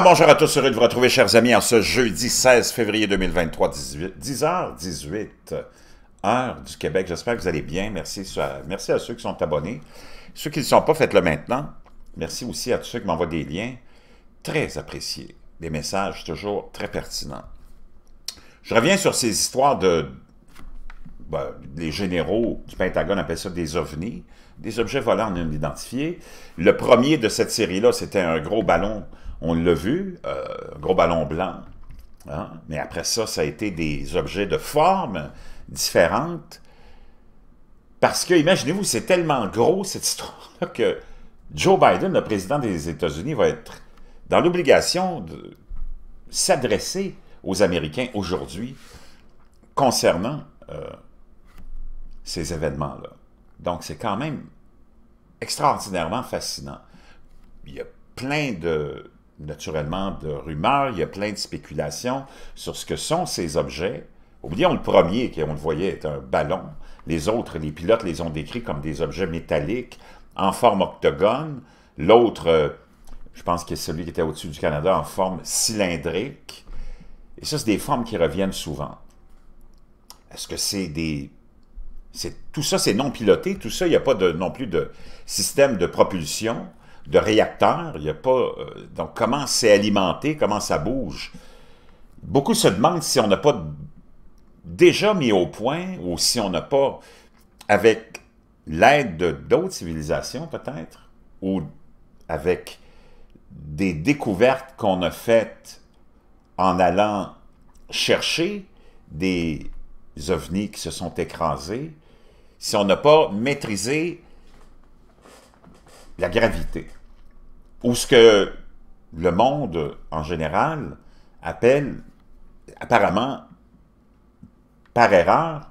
bonjour à tous, heureux de vous retrouver, chers amis, en ce jeudi 16 février 2023, 10h18, heure du Québec. J'espère que vous allez bien. Merci, merci à ceux qui sont abonnés. Ceux qui ne le sont pas, faites-le maintenant. Merci aussi à tous ceux qui m'envoient des liens. Très appréciés. Des messages toujours très pertinents. Je reviens sur ces histoires de... Ben, les généraux du Pentagone appellent ça des ovnis, des objets volants non identifiés. Le premier de cette série-là, c'était un gros ballon on l'a vu, euh, gros ballon blanc. Hein. Mais après ça, ça a été des objets de forme différentes. Parce que, imaginez-vous, c'est tellement gros cette histoire-là que Joe Biden, le président des États-Unis, va être dans l'obligation de s'adresser aux Américains aujourd'hui concernant euh, ces événements-là. Donc, c'est quand même extraordinairement fascinant. Il y a plein de naturellement de rumeurs, il y a plein de spéculations sur ce que sont ces objets. Oublions le premier, qu'on le voyait, est un ballon. Les autres, les pilotes les ont décrits comme des objets métalliques en forme octogone. L'autre, euh, je pense que c'est celui qui était au-dessus du Canada, en forme cylindrique. Et ça, c'est des formes qui reviennent souvent. Est-ce que c'est des... Tout ça, c'est non piloté. Tout ça, il n'y a pas de, non plus de système de propulsion de réacteurs. Il y a pas, euh, donc, comment c'est alimenté, comment ça bouge. Beaucoup se demandent si on n'a pas déjà mis au point ou si on n'a pas, avec l'aide d'autres civilisations peut-être, ou avec des découvertes qu'on a faites en allant chercher des ovnis qui se sont écrasés, si on n'a pas maîtrisé la gravité. Ou ce que le monde, en général, appelle, apparemment, par erreur,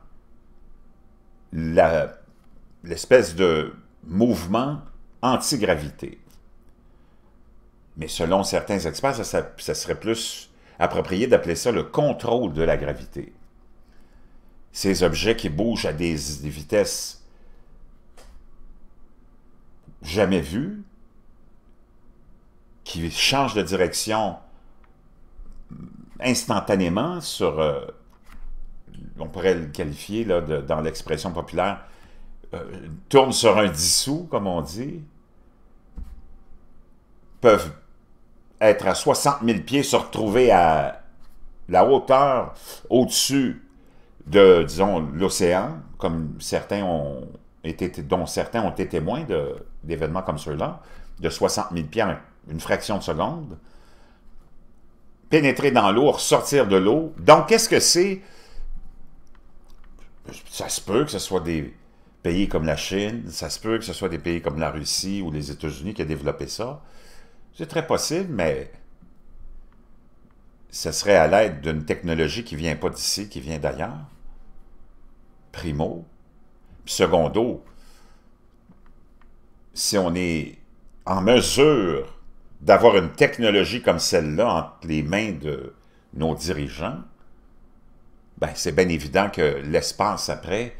l'espèce de mouvement anti-gravité. Mais selon certains experts, ça, serait plus approprié d'appeler ça le contrôle de la gravité. Ces objets qui bougent à des vitesses jamais vu, qui change de direction instantanément sur, euh, on pourrait le qualifier là, dans l'expression populaire, tournent euh, tourne sur un dissous, comme on dit, peuvent être à 60 000 pieds, se retrouver à la hauteur au-dessus de, disons, l'océan, comme certains ont été, dont certains ont été témoins de, d'événements comme ceux-là, de 60 000 pieds une fraction de seconde, pénétrer dans l'eau, ressortir de l'eau. Donc, qu'est-ce que c'est? Ça se peut que ce soit des pays comme la Chine, ça se peut que ce soit des pays comme la Russie ou les États-Unis qui a développé ça. C'est très possible, mais ce serait à l'aide d'une technologie qui ne vient pas d'ici, qui vient d'ailleurs. Primo. Puis secondo, si on est en mesure d'avoir une technologie comme celle-là entre les mains de nos dirigeants, ben c'est bien évident que l'espace après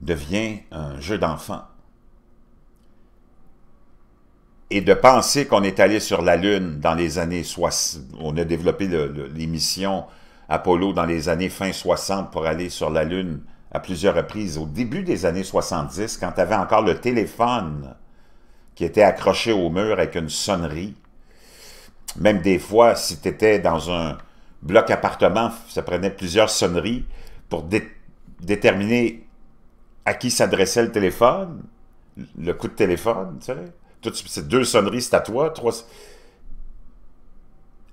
devient un jeu d'enfant. Et de penser qu'on est allé sur la Lune dans les années 60, on a développé l'émission Apollo dans les années fin 60 pour aller sur la Lune à plusieurs reprises, au début des années 70, quand tu avais encore le téléphone qui était accroché au mur avec une sonnerie. Même des fois, si tu étais dans un bloc appartement, ça prenait plusieurs sonneries pour déterminer à qui s'adressait le téléphone, le coup de téléphone, tu sais. deux sonneries, c'est à toi,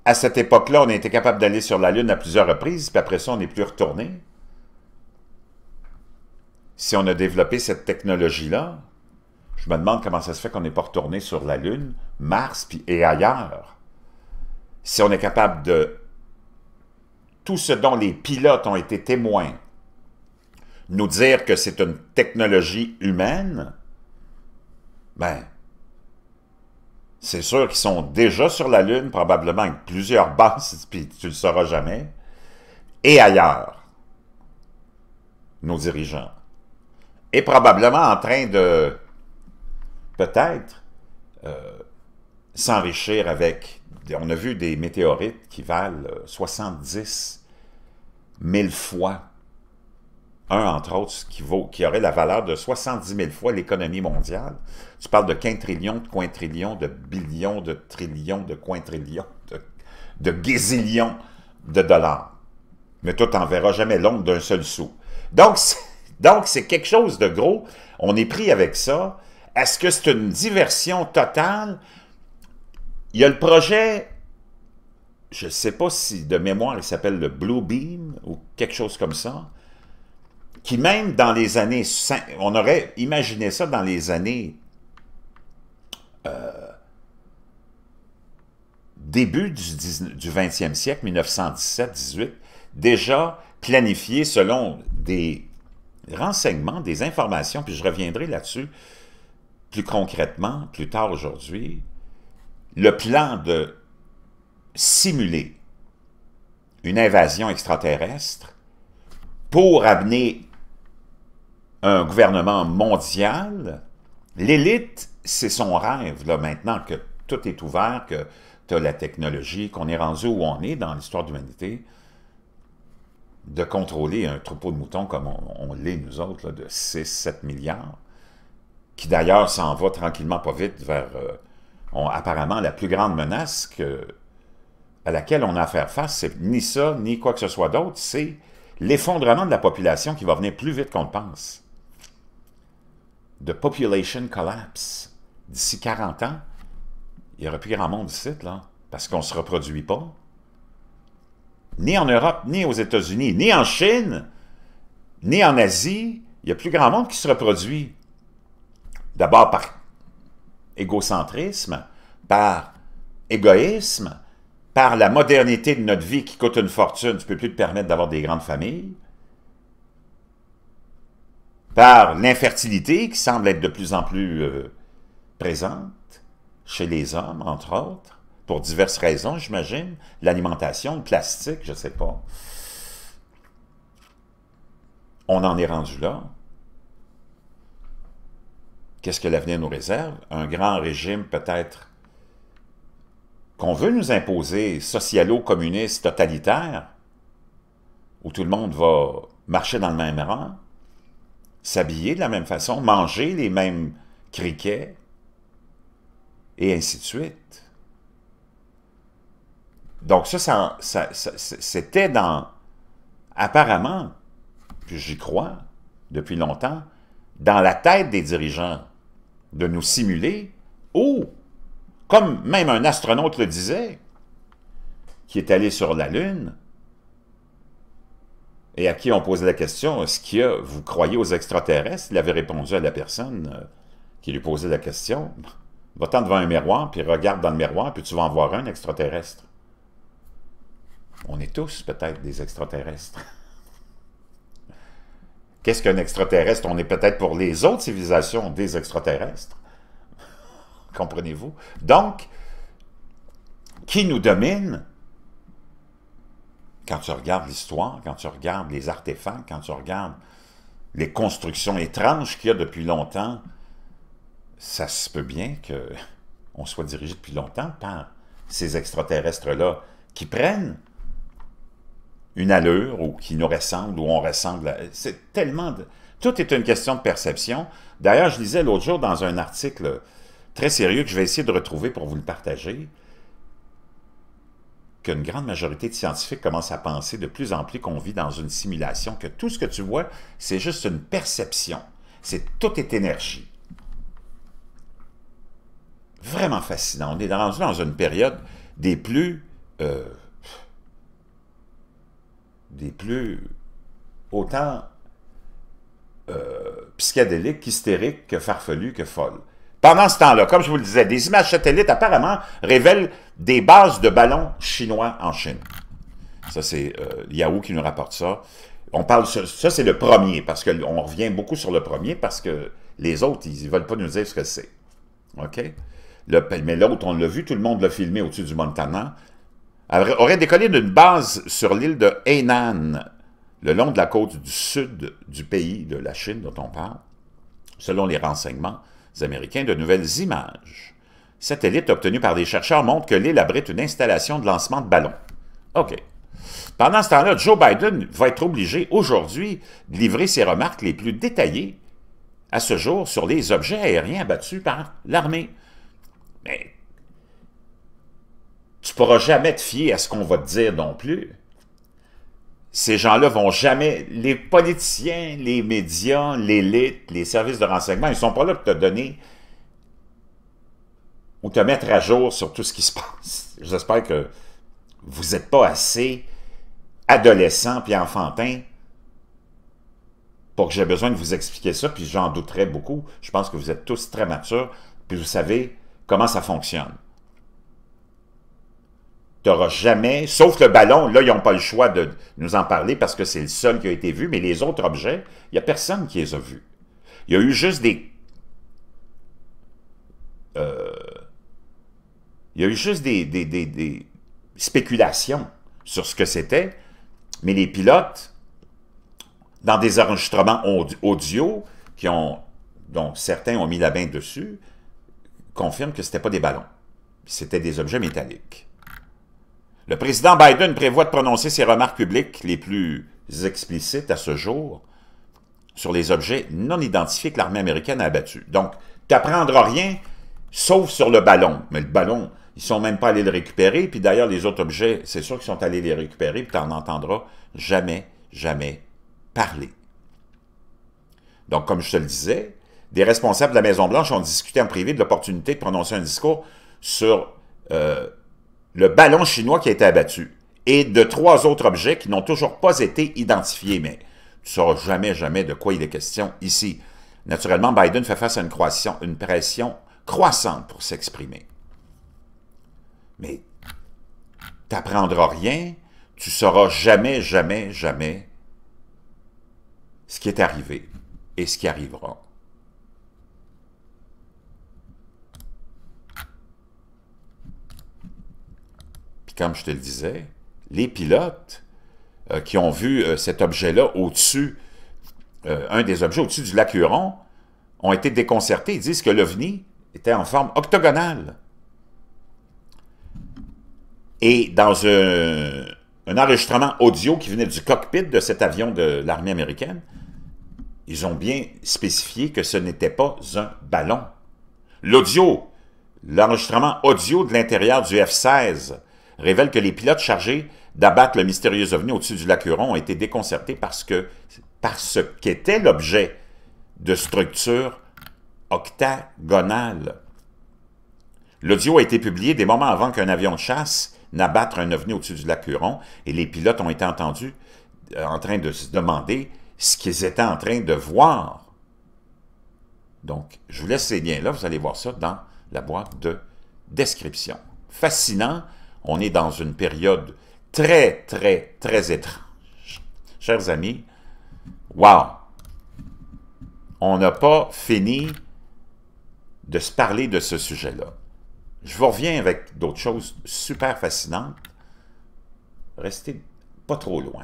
À cette époque-là, on a été capable d'aller sur la Lune à plusieurs reprises, puis après ça, on n'est plus retourné. Si on a développé cette technologie-là, je me demande comment ça se fait qu'on n'est pas retourné sur la Lune, Mars et ailleurs. Si on est capable de... Tout ce dont les pilotes ont été témoins, nous dire que c'est une technologie humaine, ben, c'est sûr qu'ils sont déjà sur la Lune, probablement avec plusieurs bases, puis tu ne le sauras jamais, et ailleurs, nos dirigeants. Et probablement en train de peut-être euh, s'enrichir avec... On a vu des météorites qui valent 70 euh, 000 fois. Un, entre autres, qui, vaut, qui aurait la valeur de 70 000 fois l'économie mondiale. Tu parles de quintrillions, de quintillions de billions, de trillions, de quintillions de, de gazillions de dollars. Mais tout tu verras jamais l'ombre d'un seul sou. Donc, donc, c'est quelque chose de gros. On est pris avec ça. Est-ce que c'est une diversion totale? Il y a le projet, je ne sais pas si de mémoire il s'appelle le Blue Beam ou quelque chose comme ça, qui même dans les années... on aurait imaginé ça dans les années... Euh, début du, du 20e siècle, 1917-18, déjà planifié selon des renseignements, des informations, puis je reviendrai là-dessus, plus concrètement, plus tard aujourd'hui, le plan de simuler une invasion extraterrestre pour amener un gouvernement mondial. L'élite, c'est son rêve, là, maintenant que tout est ouvert, que tu as la technologie, qu'on est rendu où on est dans l'histoire de l'humanité, de contrôler un troupeau de moutons comme on, l'est, nous autres, de 6-7 milliards qui d'ailleurs s'en va tranquillement pas vite vers euh, apparemment la plus grande menace à laquelle on a à faire face, c'est ni ça, ni quoi que ce soit d'autre, c'est l'effondrement de la population qui va venir plus vite qu'on le pense. The population collapse. D'ici 40 ans, il n'y aura plus grand monde ici, là, parce qu'on ne se reproduit pas. Ni en Europe, ni aux États-Unis, ni en Chine, ni en Asie, il n'y a plus grand monde qui se reproduit. D'abord par égocentrisme, par égoïsme, par la modernité de notre vie qui coûte une fortune, tu ne peux plus te permettre d'avoir des grandes familles, par l'infertilité qui semble être de plus en plus euh, présente chez les hommes, entre autres, pour diverses raisons, j'imagine, l'alimentation, le plastique, je ne sais pas. On en est rendu là qu'est-ce que l'avenir nous réserve? Un grand régime peut-être qu'on veut nous imposer, socialo-communiste, totalitaire, où tout le monde va marcher dans le même rang, s'habiller de la même façon, manger les mêmes criquets, et ainsi de suite. Donc ça, c'était dans, apparemment, puis j'y crois depuis longtemps, dans la tête des dirigeants de nous simuler, ou, comme même un astronaute le disait, qui est allé sur la Lune, et à qui on posait la question, est-ce que vous croyez aux extraterrestres? Il avait répondu à la personne euh, qui lui posait la question, va-t'en devant un miroir, puis regarde dans le miroir, puis tu vas en voir un extraterrestre. On est tous peut-être des extraterrestres. Qu'est-ce qu'un extraterrestre? On est peut-être pour les autres civilisations des extraterrestres. Comprenez-vous? Donc, qui nous domine? Quand tu regardes l'histoire, quand tu regardes les artefacts, quand tu regardes les constructions étranges qu'il y a depuis longtemps, ça se peut bien qu'on soit dirigé depuis longtemps par ces extraterrestres-là qui prennent une allure ou qui nous ressemble ou on ressemble. C'est tellement... Tout est une question de perception. D'ailleurs, je lisais l'autre jour dans un article très sérieux que je vais essayer de retrouver pour vous le partager, qu'une grande majorité de scientifiques commencent à penser de plus en plus qu'on vit dans une simulation, que tout ce que tu vois, c'est juste une perception. C'est Tout est énergie. Vraiment fascinant. On est rendu dans une période des plus... Euh, des plus autant euh, psychédéliques qu'hystériques, que farfelues, que folles. Pendant ce temps-là, comme je vous le disais, des images satellites apparemment révèlent des bases de ballons chinois en Chine. Ça, c'est euh, Yahoo qui nous rapporte ça. On parle, ça, c'est le premier, parce qu'on revient beaucoup sur le premier, parce que les autres, ils ne veulent pas nous dire ce que c'est. OK? Le, mais l'autre, on l'a vu, tout le monde l'a filmé au-dessus du Montana aurait décollé d'une base sur l'île de Hainan, le long de la côte du sud du pays de la Chine dont on parle. Selon les renseignements américains, de nouvelles images élite obtenue par des chercheurs montrent que l'île abrite une installation de lancement de ballons. OK. Pendant ce temps-là, Joe Biden va être obligé aujourd'hui de livrer ses remarques les plus détaillées à ce jour sur les objets aériens abattus par l'armée. Mais tu pourras jamais te fier à ce qu'on va te dire non plus. Ces gens-là vont jamais... Les politiciens, les médias, l'élite, les services de renseignement, ils ne sont pas là pour te donner ou te mettre à jour sur tout ce qui se passe. J'espère que vous n'êtes pas assez adolescent puis enfantin pour que j'ai besoin de vous expliquer ça, puis j'en douterai beaucoup. Je pense que vous êtes tous très matures, puis vous savez comment ça fonctionne tu n'auras jamais, sauf le ballon, là, ils n'ont pas le choix de nous en parler parce que c'est le seul qui a été vu, mais les autres objets, il n'y a personne qui les a vus. Il y a eu juste des... Euh, il y a eu juste des, des, spéculations sur ce que c'était, mais les pilotes, dans des enregistrements audio, qui ont, dont certains ont mis la main dessus, confirment que ce n'était pas des ballons, c'était des objets métalliques. Le président Biden prévoit de prononcer ses remarques publiques les plus explicites à ce jour sur les objets non identifiés que l'armée américaine a abattus. Donc, tu n'apprendras rien sauf sur le ballon. Mais le ballon, ils sont même pas allés le récupérer. Puis d'ailleurs, les autres objets, c'est sûr qu'ils sont allés les récupérer, puis tu n'en entendras jamais, jamais parler. Donc, comme je te le disais, des responsables de la Maison-Blanche ont discuté en privé de l'opportunité de prononcer un discours sur euh, le ballon chinois qui a été abattu et de trois autres objets qui n'ont toujours pas été identifiés, mais tu ne sauras jamais, jamais de quoi il est question ici. Naturellement, Biden fait face à une, pression croissante pour s'exprimer. Mais tu n'apprendras rien, tu ne sauras jamais, jamais, jamais ce qui est arrivé et ce qui arrivera. comme je te le disais, les pilotes euh, qui ont vu euh, cet objet-là au-dessus, euh, un des objets au-dessus du lac Huron, ont été déconcertés. Ils disent que l'OVNI était en forme octogonale. Et dans un enregistrement audio qui venait du cockpit de cet avion de l'armée américaine, ils ont bien spécifié que ce n'était pas un ballon. L'audio, l'enregistrement audio de l'intérieur du F-16 révèle que les pilotes chargés d'abattre le mystérieux ovni au-dessus du lac Huron ont été déconcertés parce que parce qu'était l'objet de structure octagonale. L'audio a été publié des moments avant qu'un avion de chasse n'abattre un ovni au-dessus du lac Huron et les pilotes ont été entendus euh, en train de se demander ce qu'ils étaient en train de voir. Donc, je vous laisse ces liens-là, vous allez voir ça dans la boîte de description. Fascinant, on est dans une période très, très, très étrange. Chers amis, wow! On n'a pas fini de se parler de ce sujet-là. Je vous reviens avec d'autres choses super fascinantes. Restez pas trop loin.